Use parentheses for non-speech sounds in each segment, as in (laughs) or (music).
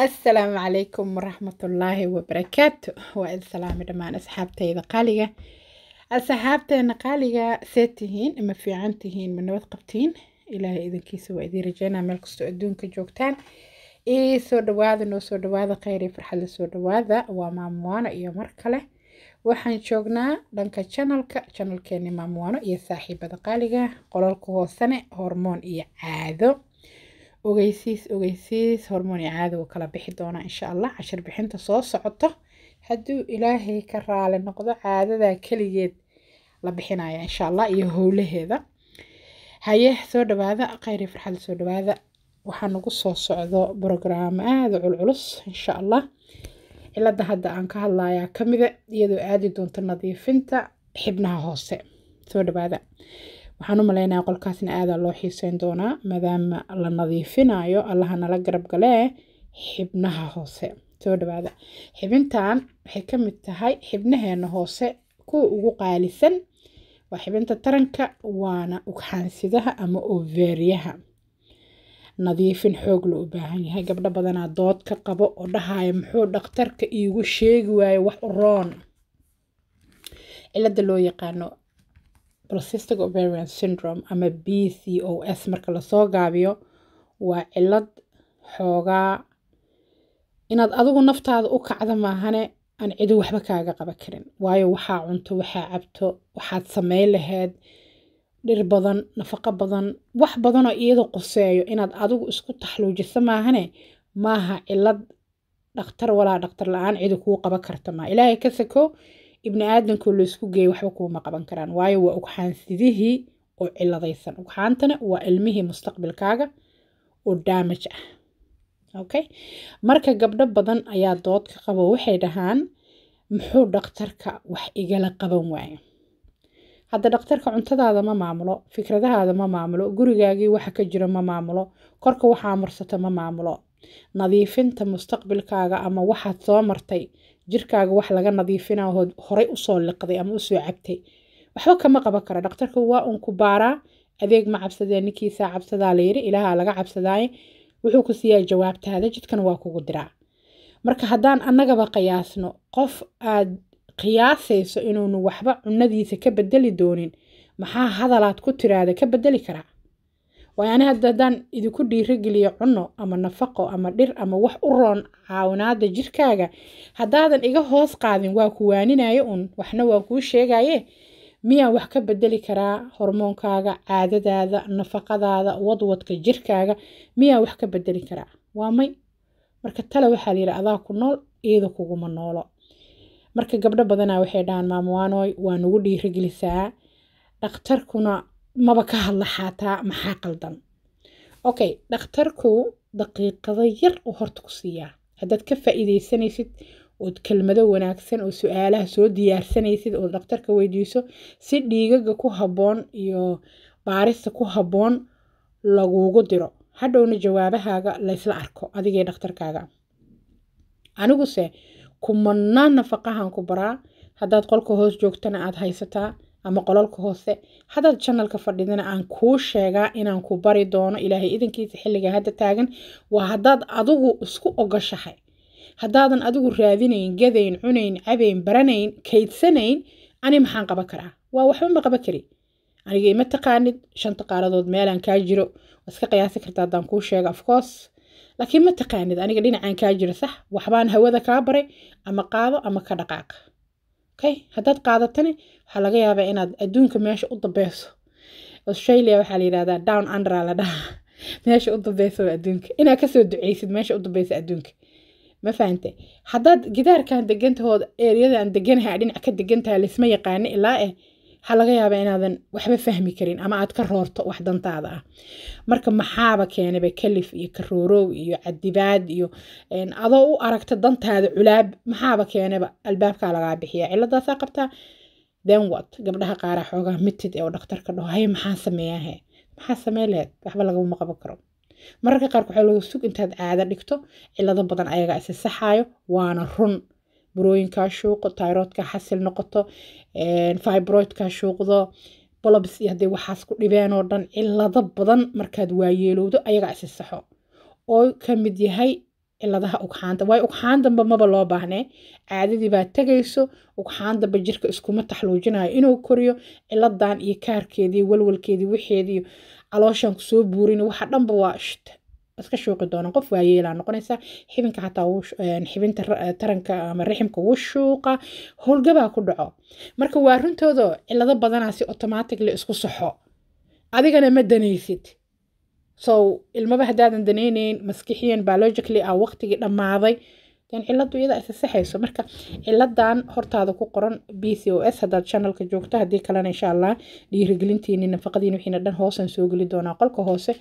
asalaamu calaykum waraxmatullaahi wabarakaatu waa idin salaamay dhammaan asxaabtayda qaaliga asxaabteena qaaliga see tihiin ma fiican tihiin ma nabad qabtiin ilaahay idinkiisa waa idiin rajeynaa meel kastoo adduunka joogtaan ii soo dhawaada noo soo dhawaada kheyr iyo farxadla soo dhawaada waa maamwaano iyo mar kale waxaan joognaa dhanka janalka janalkeeni maamwaano iyo saaxiibada qaaliga qolalka hoosane hormoon iyo caado ogeysiis ogeysiis hormoni caadi uu kala bixi doonaa insha allah cashir bixinta soo socoto hadduu ilaahay ka raali noqdo caadadaa keligeed la bixinaya insha allah iyo howlaheeda haye soo dhawaada khayri farxad soo dhawaada waxaa nagu soo socdo brograam aada culculus insha allah cilada hadda aan ka hadlayaa kamida iyadoo aadi doonto nadiifinta xibnaha hoose soo dhawaada waxaan u maleynayaa qolkaasna aadaa loo xiiseyn doonaa maadaama la nadiifinayo allaha nala garab galee xibnaha hoose soo dhawaada xibintan waxay ka mid tahay xibnaheena hoose kuwa ugu qaalisan waa xibinta taranka waana ugxaansidaha ama oveeryaha nadiifin xoog la u baahan yahay gabdho badanaa dood ka qabo oo dhahaayo muxuu dhakhtarka iigu sheegi waayo wax roon cilada loo yaqaano polycystic ovarian syndrome ama b c o s marka lasoo gaabiyo waa cilad xoogaa inaad adigu naftaada u kacda maahane aan cidi waxba kaaga qaba karin waayo waxaa cunto waxaa cabto waxaad sameyn lahayd dhir badan nafaqo badan wax badanoo iyada quseeyo inaad adigu isku taxluujiso maahane maaha cilad dhaktar walaa dhaktar la-aan cidi kuu qaba karta maa ilaahay ka sako ibni aadanku laysku geeyay waxba kuuma qaban karaan waayo waa ugxaansidihii oo ciladaysan ugxaantana waa ilmihii mustaqbilkaaga oo damaj ah okay marka gabdho badan ayaa dood ka qabo waxay dhahaan muxuu dhaktarka wax igala qaban waayo hadda dhakhtarka cuntadaada ma maamulo fikradahaada ma maamulo gurigaagii waxa ka jira ma maamulo korka waxaa marsata ma maamulo nadiifinta mustaqbilkaaga ama waxaad soo martay jirkaaga wax laga nadiifina ood horey usoo liqday ama usoo cabtay waxba kama qaban kara dhakhtarka waa un ku baaraa adeeg ma cabsadee ninkiisaa cabsadaa layiri ilaaha laga cabsadaaye wuxuu ku siiyaa jawaabtaada jidkan waa kugu diraa marka haddaan annagaba qiyaasno qof aad qiyaasayso inuunu waxba cunnadiisa ka bedeli doonin maxaa hadalaad ku tiraada ka bedeli karaa waayo hadda haddaan idinku dhiirigeliyo cunno ama nafaqo ama dhir ama wax u roon caawinaada jirkaaga haddaadan iga hoos qaadin waa ku waaninaayo un waxna waa kuu sheegaaye miyaan wax ka bedeli karaa hormoonkaaga caadadaada nafaqadaada wadwadka jirkaaga miyaan wax ka bedeli karaa waa may marka tale waxaa layidhi adaa ku nool iyada kuguma noolo marka gabdho badanaa waxay dhahaan maamwaanoy waa nagu dhiirigelisaa dhakhtarkuna maba ka hadla xaataa maxaa qaldan okay dhakhtarku daqiiqada yar uu horta ku siiyaa haddaad ka faa'iidaysanaysid ood kelmado wanaagsan oo su-aalaha soo diyaarsanaysid oo dhakhtarka weydiiso si dhiigaga ku haboon iyo baarista ku haboon lagugu diro hadhowna jawaabahaaga laysla arko adigee dhakhtarkaaga aniguse kumannaan nafaqahan ku baraa haddaad qolka hoos joogtana aad haysataa ama qololka hoose haddaad janalka fadhidana aan kuu sheegaa inaan ku bari doono ilaahay idankiisa xilliga hadda taagan waa haddaad adigu isku ogoshahay haddaadan adigu raadinayn gadayn cunayn cabayn baranayn kaydsanayn ani maxaan qaban karaa waa waxba ma qaban kari aniga ima taqaanid shanta qaaradood meelaan kaa jiro iska qiyaasi kartaa haddaan kuu sheega afcourse laakiin ma taqaanid aniga dhinacaan kaa jiro sax waxbaan hawada kaa baray ama qaado ama ka dhaqaaq okay haddaad qaadatani waxaa laga yaabaa inaad adduunka meesha u dambeyso australia waxaa la yidhahdaa down andra la dhaha (laughs) meesha u dambeyso adduunka inaad kasoo duceysid meesha u dambeysa adduunka ma fahante haddaad gidaarkan degantahood eryadaan deganahay dhinac ka degantaha laisma yaqaane ilaa eh waxaa laga yaabaa inaadan waxba fahmi karin ama aad ka roorto wax dantaada ah marka maxaaba keenaba kalif iyo karooroow iyo cadibaad iyo adoo u aragta dantaada culaab maxaaba keenaba albaabkaa lagaa bixiya ciladaasaa qabtaa denwat gabdhaha qaaraa xoogaa mitid ee dhaktarka dhaho haye maxaa sameeyahe maxaa samee laheed waxba lagama qaban karo mararka qaark waxaa laga sug intaad caado dhigto cilado badan ayagaa isa saxaayo waana run burooyinkaa shuuqo tyrodka xasil noqoto fibroidka shuuqdo bolobs iyo hadee waxaas ku dhibeen oo dhan cilado badan markaad waayeelowdo ayagaa isi oo ka mid yahay ciladaha ugxaanta waayo ugxaan maba loo baahnee caadadii tegayso tagayso ugxaan damba jirka iskuma taxluujinayo inuu koriyo ciladan iyo kaarkeedii walwalkeedii wixeedii calooshan kusoo buurin waxa dhanba waa iska shooqi doonan qof waayeelaa noqonaysa xibinka xataa xibinta taranka ama riximka wuu shuuqa howlgabaa ku dhaco marka waa runtoodo cilado badanaa si automatically isku saxo adigana ma danaysid so ilmaba haddaadan danaynayn maskixiyan biologically ah waqtigii dhammaaday ciladu iyada isa marka ciladan hortaada ku qoran b c o s haddaad channelka joogto haddii kalena insha allah dhiirigelintiini nafaqadiin wixiina dhan hoosaan soo geli doonaa qolka hoose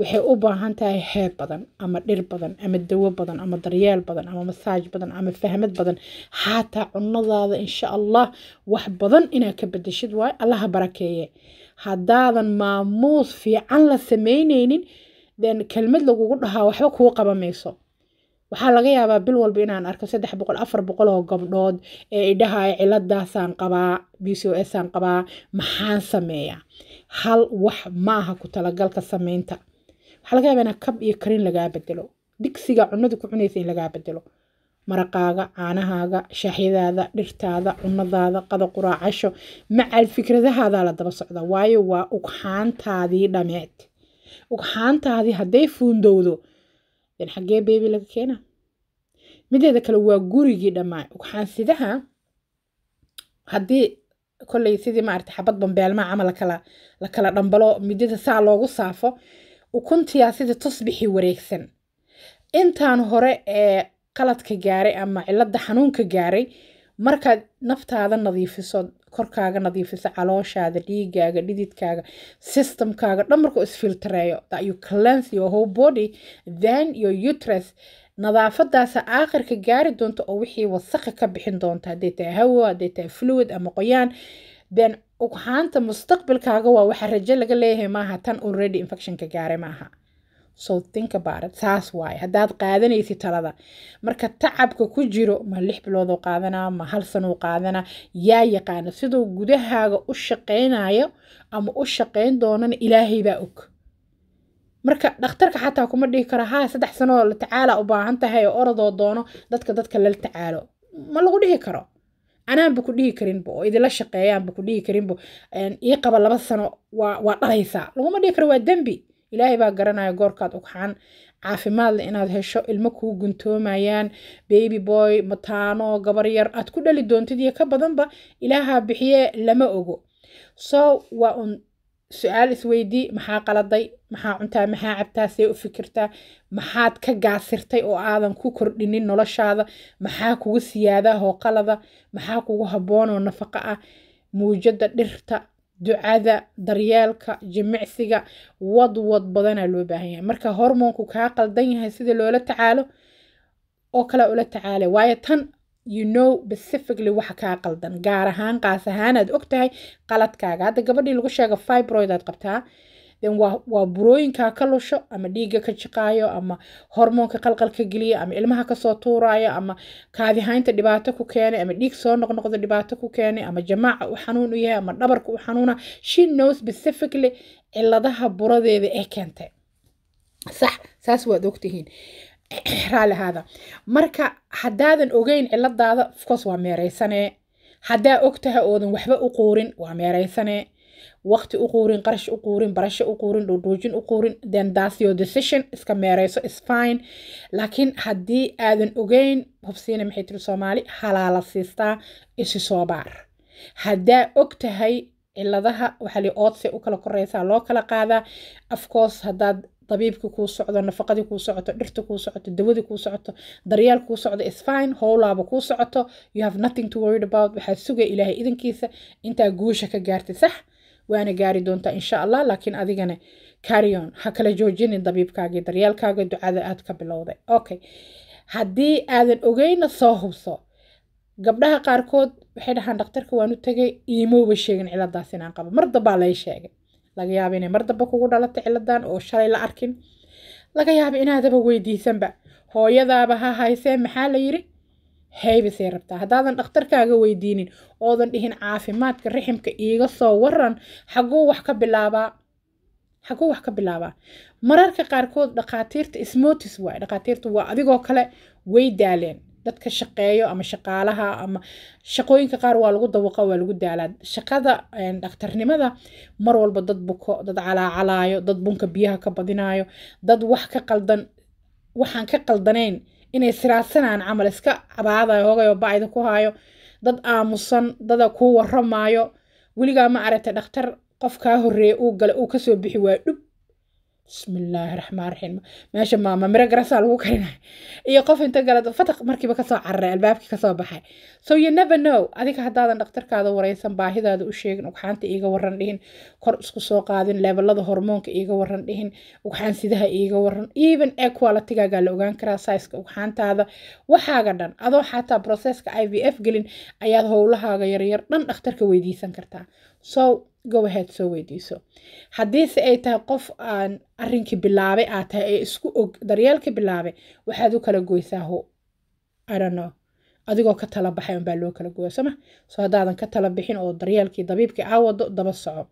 waxay u baahan tahay heeb badan ama dhir badan ama dawo badan ama daryeel badan ama masaaj badan ama fahmad badan xataa cunnadaada insha allah wax badan inaad ka bedeshid waayo allaha barakeeye haddaadan maamuus fiican la samaynaynin den kelmad lagugu dhahaa waxba kuu qaba mayso waxaa laga yaabaa bil walba inaan arko saddex boqol afar boqol oo gabdhood ee idhahaya ciladaasaan qabaa b c o s aan qabaa maxaan sameeyaa hal wax maaha ku talagalka sameynta waxaa laga yaabaa inaa kab iyo karin lagaa bedelo digsiga cunadu ku cunaysa in lagaa bedelo maraqaaga caanahaaga shaaxyadaada dhirtaada cunadaada qadaqura casho macal fikradahaadaa la daba socda waayo waa ugxaantaadii dhameed ugxaantaadii hadday fuundowdo dan xaggee beebi laga keenaa mideeda kale waa gurigii dhammaa ugxaansidaha haddii kolley sidii maarata xabad bambeelmaa camal lakala dhambalo midada saa loogu saafo ukuntiyaa sida tusbixii wareegsan intaan hore ee qaladka gaaray ama cilada xanuunka gaaray markaad naftaada nadiifiso korkaaga nadiifiso calooshaada dhiigaaga dhididkaaga systemkaaga dhan markuu isfiltareeyo you cleanse your whole body then your utress nadaafadaasa aakhirka gaari doonto oo wixii wasakha ka bixin doonta haday tahay hawo haday tahay fluid ama qoyaan then ugxaanta mustaqbalkaaga waa waxa rajo laga leeyahay maaha tan already infectionka gaare maaha so think about it saas waaye haddaad qaadanaysid talada marka tacabka ku jiro ma lix biloodoo qaadanaa ma hal sanoo qaadanaa yaa yaqaana siduu gudahaaga u shaqaynaayo ama u shaqayn doonana ilaahay baa og marka dhakhtarka xataa kuma dhihi karo haa saddex sanoo la tacaala u baahan tahay oo orodoo doono dadka dadka lala tacaalo ma lagu dhihi karo anaan ba ku dhihi karinbo oo idila shaqeeyaanba ku dhihi karinbo ii qaba laba sano waa dhalaysaa laguma dhihi karo waa dembi ilaahay baa garanaya goorkaad ugxaan caafimaad leh inaad hesho ilmo kuu guntoomayaan baby boy mataano gabar yar aad ku dhali doontid iyo ka badanba ilaahaa bixiye lama ogo so waa un su-aal isweydii maxaa qaladay maxaa cuntaa maxaa cabtaa see u fikirtaa maxaad ka gaasirtay oo aadan ku kordhinin noloshaada maxaa kugu siyaadaahoo qalada maxaa kugu habboon oo nafaqo ah muujada dhirta ducada daryeelka jimicsiga wadwad badanaa loo baahan yahay marka hormoonku kaa qaldan yahay sida loola tacaalo oo kale ula tacaala waayo tan you know specifically waxa kaa qaldan gaar ahaan qaas ahaan aad ogtahay qaladkaaga hadda gabadhii lagu sheega fibroid aad qabtaa then waa burooyinkaa ka lusho ama dhiigga ka jiqaayo ama hormoonka qalqalka geliya ama ilmaha kasoo tuuraayo ama kaadihaynta dhibaato ku keenay ama dhiig soo noqnoqda dhibaato ku keenay ama jamaaca u xanuun u yahay ama dhabarka u xanuuna she knows specifically ciladaha buradeeda ee keentay sax saas waad ogtihiin (clears throat) raali marka haddaadan ogeyn ciladaada ofcourse waa meeraysane haddaa ogtaha oodan waxba u quurin waa meeraysane waqti u quurin qarash u quurin barasho u quurin dhuudhuujin u quurin then that's your decision iska meerayso is fine laakiin haddii aadan ogeyn hubsiina maxay tiri soomaali halaala siistaa isi soo baar haddaa og tahay ciladaha waxaa li oodse u kala koreysaa loo kala qaadaa afcourse haddaad tabiibkii kuu socdo nafaqadii kuu socoto dhirta kuu socoto dawadii kuu socoto daryaal kuu socdo isfine howlaaba kuu socoto you have nothing to worry about waxaad sugay ilaahay idankiisa intaa guusha ka gaartay sax waana gaari doontaa insha allah laakiin adigana carrion ha kala joojinin dabiibkaagii daryaalkaaga ducada aad ka bilowday okay haddii aadan ogeyna soo hubso gabdhaha qaarkood waxay dhahaan dhakhtarka waan tegay iimowba sheegin ciladaas inaan qabo mar dambaa lay sheegay laga yaaba inay mar damba kugu dhalato ciladan oo shalay la arkin laga yaaba inaadaba weydiisanba hooyadaaba ha haysee maxaa la yiri haybisay rabtaa haddaadan dhakhtarkaaga weydiinin oodan dhihin caafimaadka riximka iiga soo waran xaguu wax ka bilaabaa xaguu wax ka bilaabaa mararka qaarkood dhakhaatiirta smotis waay dhakhaatiirta waa adigoo kale way daaleen dadka shaqeeyo ama shaqaalaha ama shaqooyinka qaar waa lagu dabuqa waa lagu daalaa shaqada dhaktarnimada mar walba dad buko dad calaacalaayo dad bunka biyaha ka badinaayo dad wax ka qaldan waxaan ka qaldanayn inay siraasanaan camal iska cabaadayo hoogayoo bacda ku haayo dad aamusan dada kuu waramaayo weligaa ma aragta dhakhtar qofkaa horreeye uu gale uu kasoo bixi waa dhub bismillaahi raxmaan raxiim meesha maama miro garasaa lagu karinay iyo qof inta gala fataq markiiba kasoo cararay albaabkii kasoo baxay so you never know adiga haddaadan dhakhtarkaada wareysan baahidaada u sheegin ugxaanta iiga waran dhihin kor isku soo qaadin leebelada hormoonka iiga waran dhihin ugxaan sidaha iiga waran even ee la ogaan karaa saiska ugxaantaada waxaaga dhan adoo xataa processka i v f gelin ayaad howlahaaga yaryar dhan dhakhtarka weydiisan kartaa so go soo weydiiso haddiise ay tahay qof aan arinkii bilaabay aa tahay ee isku og daryeelkii bilaabay waxaad u kala goysaa ho arano adigoo ka tala baxay unbaa loo kala gooya sooma soo haddaadan ka tala bixin oo daryeelkii dabiibkii aa wado daba soco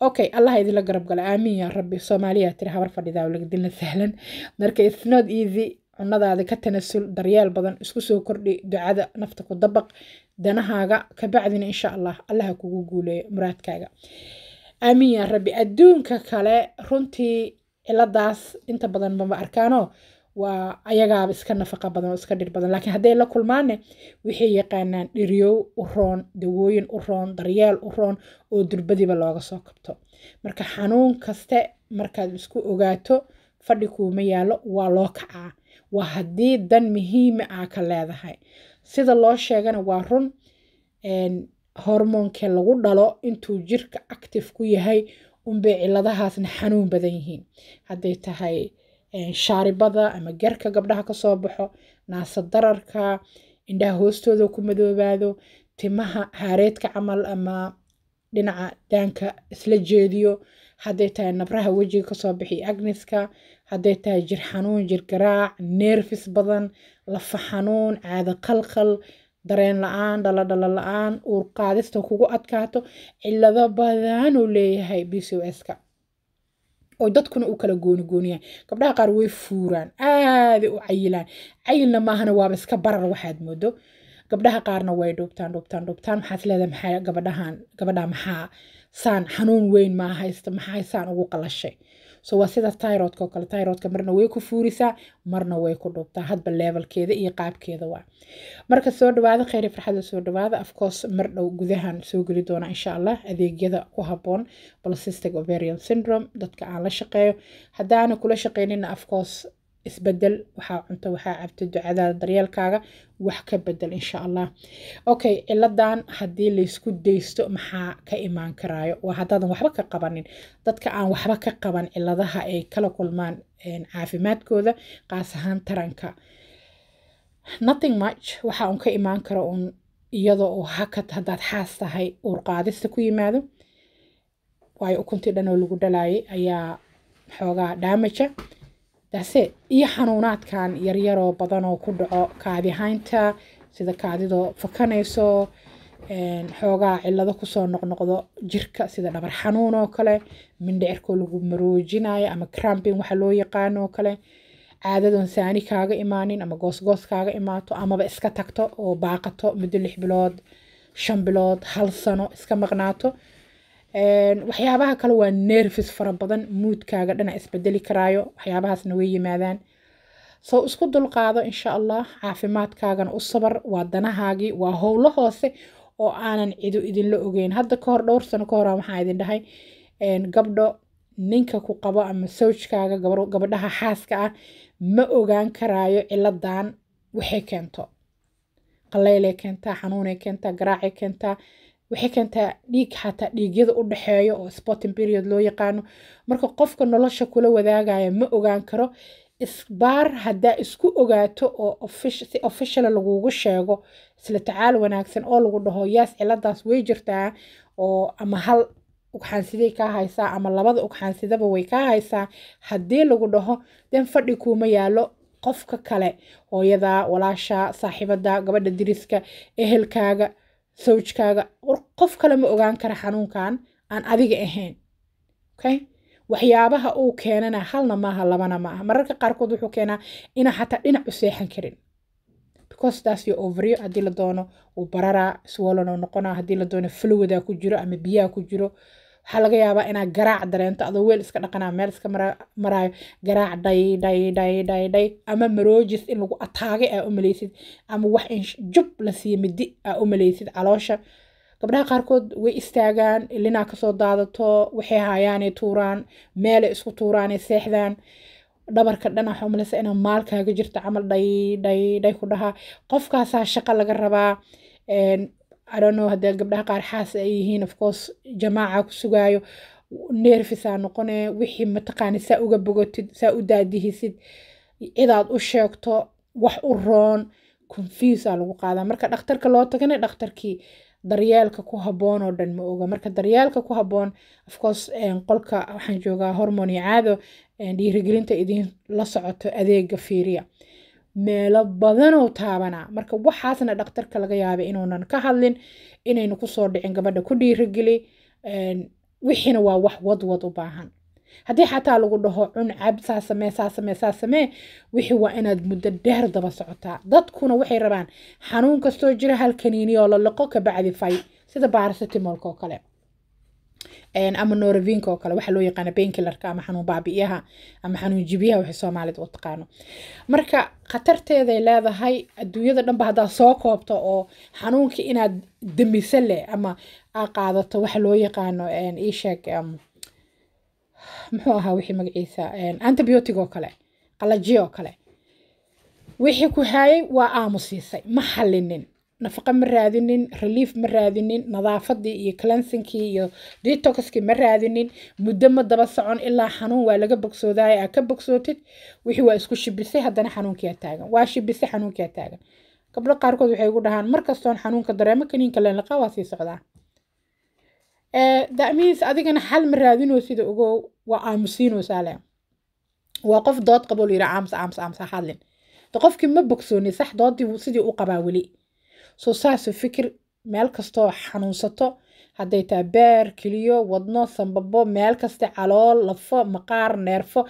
okay allah idinla garab gala aamiin yaa rabbi soomaaliya tiri habar fadhidaa laga sahlan marka isnood easy cunadaada ka tanasul daryeel badan isku soo kordhi ducada nafta ku dabaq danahaaga kabacdina insha allah allaha kugu guuleeyo muraadkaaga aamiin yaa rabbi adduunka kale runtii ciladaas inta badan mama arkaano waa ayagaaba iska nafaqa badan oo iska dhir badan laakiin hadday la kulmaanne waxay yaqaanaan dhiriyow u roon dawooyin u roon daryeel u roon oo durbadiiba looga soo kabto marka xanuun kaste markaad isku ogaato fadhi kuuma yaalo waa loo kacaa waa haddii dan muhiima aa ah ka leedahay sida loo sheegana waa run hormoonke lagu dhalo intuu jirka active ku yahay unbay ciladahaasna xanuun badan yihiin hadday tahay shaaribada ama garka gabdhaha kasoo baxo naasa dararka indhaha hoostooda ku madoobaado timaha haareedka camal ama dhinaca daanka isla jeediyo hadday tahay nabraha wejiga kasoo bixi agniska hadday tahay jir xanuun jir garaac neerfis badan lafa xanuun caado qalqal dareen la-aan dhaladhala la-aan uur qaadista kugu adkaato cilado badanuu leeyahay b c ska oo dadkuna u kala goonigooniyahay gabdhaha qaar way fuuraan aaday u cayilaan cayilna maahana waaba iska barar waxaad moodo gabdhaha qaarna way dhuubtaan dhuubtaan dhuubtaan maxaas leedahay maxaa gabadhahan gabadha maxaa saan xanuun weyn maa haysta saan ugu qalashay so waa sida tyrodka oo kale tyrodka marna way ku fuurisaa marna way ku dhubtaa hadba levelkeeda iyo qaabkeeda waa marka soo dhawaada kheyri farxada soo dhawaada afcourse mar dhow gudahan soo geli doona insha allah adeegyada ku haboon balcystic ovarian syndrome dadka aan la shaqeeyo haddaana kula shaqeynina afcourse isbedel waxaa cunto waxaa cabta ducadaada daryeelkaaga wax ka bedel insha allah okay ciladan haddii laysku daysto maxaa ka imaan karaayo waa haddaadan waxba ka qabanin dadka aan waxba ka qaban ciladaha ay kala kulmaan caafimaadkooda qaas ahaan taranka nothing much waxaa un ka imaan karo uun iyadoo uu hakad haddaad xaas tahay uurqaadista ku yimaado waayo ukuntii dhanoo lagu dhalaayay ayaa xoogaa daamaja daase iyo xanuunaadkan yaryaroo badanoo ku dhaco kaadihaynta sida kaadidoo fakanayso xoogaa cilado kusoo noqnoqdo jirka sida dhabar xanuun oo kale mindhicirkoo lagu maroojinayo ama crampin waxa loo yaqaan oo kale caadadoon saani kaaga imaanin ama goosgoos kaaga imaato amaba iska tagto oo baaqato muddo lix bilood shan bilood hal sano iska maqnaato waxyaabaha kale waa nervis fara badan muudkaaga dhana isbedeli karaayo waxyaabahaasna way yimaadaan soo isku dulqaado insha allah caafimaadkaagana u sabar waa danahaagii waa howlo hoose oo aanan cidu idinla ogeyn hadda kahor dhowr sano ka hora waxaa idin dhahay gabdho ninka ku qabo ama sowjkaaga gabadhaha xaaska ah ma ogaan karaayo ciladan waxay keento qalaylay keentaa xanuunay keentaa garaacay keentaa waxay keentaa dhiig xataa dhiigyada u dhexeeya oo sporting period loo yaqaano marka qofka nolosha kula wadaagaya ma ogaan karo isbaar haddaa isku ogaato oo si officiala ah lagugu sheego isla tacaal wanaagsan oo lagu dhaho yaas ciladaas way jirtaa oo ama hal ugxaansidey kaa haysaa ama labada ugxaansidaba way kaa haysaa haddii lagu dhaho den fadhi kuuma yaalo qofka kale hooyadaa walaasha saaxiibada gabadha diriska ehelkaaga sawjkaaga qof kale ma ogaan kara xanuunkan aan adiga ahayn okay waxyaabaha uu keenana halna maaha labana maaha mararka qaarkood wuxuu keenaa inaa xataa dhinac u seexan karin bcosetaasyo overiyo haddii la doono uu bararaa swolano noqonaa haddii la doono fluwidaa ku jiro ama biyaha ku jiro waxaa laga yaabaa inaa garaac dareento adoo weel iska dhaqanaa meel iska maraayo garaac dhay dhay dhay dhay dhay ama maroojis in lagu ataage aa u malaysid ama wax in jub la siiye midi aa u malaysid caloosha gabdhaha qaarkood way istaagaan ilinaa kasoo daadato waxay haayaanay tuuraan meelay isku tuuraanay seexdaan dhabarka dhan waxaa umalaysa inaa maalkaaga jirto camal dhay dhay dhay ku dhahaa qofkaasaa shaqa laga rabaa adono hadee gabdhaha qaar xaas ay yihiin ofcourse jamaaca ku sugaayo neerfisaa noqone wixii mataqaana saa uga bogotid saa u daadihisid cidaad u sheegto wax u roon confusa lagu qaadaa marka dhaktarka loo tagana dhaktarkii daryeelka ku habboon oo dhan ma oga marka daryeelka ku habboon ofcourse qolka waxaan joogaa hormon caado dhiirigelinta idiin la socoto adeega fiiriya meelo badanoo taabana marka waxaasna dhakhtarka laga yaabay inuunan ka hadlin inaynu kusoo dhicin gabadha ku dhiirigeli wixiina waa wax wadwad u baahan haddii xataa lagu dhaho cun cab saa samee saa samee saa samee wixii waa inaad muddo dheer daba socotaa dadkuna waxay rabaan xanuun kastoo jira halkaniini oo la liqo kabacdi fay sida baarasetimolka oo kale ama noravinka oo kale waxaa loo yaqaana bainkillarka ama xanuun baabi'iyaha ama xanuun jibiyaha waxay soomaalida u taqaano marka khatarteeday leedahay adduunyada dhanba haddaad soo koobto oo xanuunka inaad demise leh ama aa qaadato waxa loo yaqaano iisheeg muxuu ahaa wixii magaciisa antibiotic oo kale qalajiyo kale wixii ku haayay waa aamusiisay ma halinin nafaqo ma raadinin relief ma raadinin nadaafadii iyo cleansinkii iyo detoxkii ma raadinin muddo ma daba socon ilaa xanuun waa laga bogsoodaaye aa ka bogsootid wixii waa isku shibisay haddana xanuunkiia taagan waa shibisay xanuunkiia taagan gabdho qaarkood waxay igu dhahaan mar xanuunka dareemo kaniinka leenlaqa waa sii socdaa damiis adigana xal ma raadinoo sida ogow waa aamusiinoo saale waa qof dood qaboo la yidhaa aams aams aams ha hadlin de qofkii ma bogsoonin sax doodii sidii u qabaa weli soo saasi fikir meel kastoo xanuunsato hadday tahay beer keliyo wadno sanbabo meel kasta calool lafo maqaar neerfo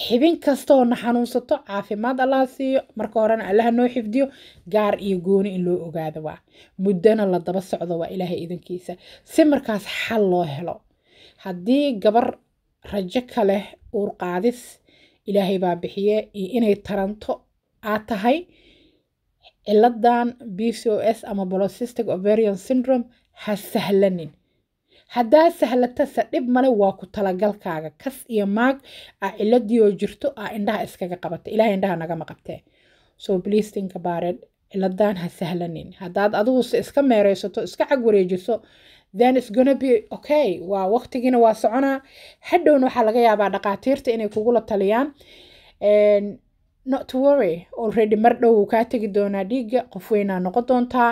xibin kastoo na xanuunsato caafimaad allaha siiyo marka horena allaha noo xifdiyo gaar iyo gooni in loo ogaado waa muddana la daba socdo waa ilaahay idankiisa si markaas xal loo helo haddii gabar rajo kaleh leh uur qaadis ilaahay baa bixiye iyo inay taranto aad tahay cilladan PCOS ama polycystic ovarian syndrome ha sahlanin haddaa sahlatase dhib male waa ku talagalkaaga kas iyo maag aa ciladii jirto aa indhaha iskaga qabata ilahay indhaha nagama qabtee so please think about it ha sahlanin haddaad adigu iska meereysato iska cag wareejiso then it's gonna be okay waa waqtigiina waa soconaa hadhowna waxaa laga yaabaa dhaqaatiirta inay kugula taliyaan not worry already mar dhow wuu kaa tegi doonaa dhiigga qof weynaa noqon doontaa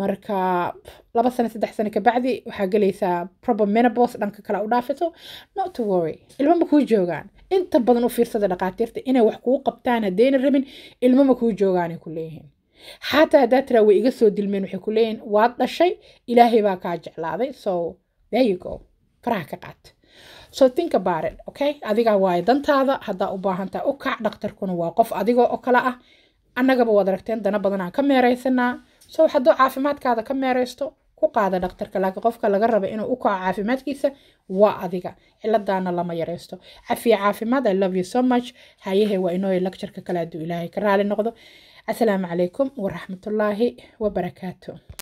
marka laba sano saddex sano kabacdi waxaa gelaysaa proper dhanka kale u dhaafato not worry ilmo ma kuu joogaan inta badan u fiirsada dhaqaatiirta inay wax kuu qabtaan haddayna rabin ilmo ma kuu joogaanay ku leeyihiin xataa haddaad tiraa way iga soo dilmeen waxay ku leeyihin waad dhashay ilaahay baa kaa jeclaaday so there you go faraha ka qaad so think about it okay adiga waayo dantaada haddaa u baahantaa u kac dhakhtarkuna waa qof adigoo oo kale ah annagaba waad aragteen dana badanaan ka meeraysanaa so hadduu caafimaadkaada ka meeraysto ku qaada dhakhtarka laakiin qofka laga raba inuu u kaco caafimaadkiisa waa adiga ciladaana lama yaraysto cafiya caafimaad i love you so much hayahe waa inooy lectureka kale hadduu ilaahay ka raali noqdo asalaamu calaykum waraxmatullaahi wabarakaatu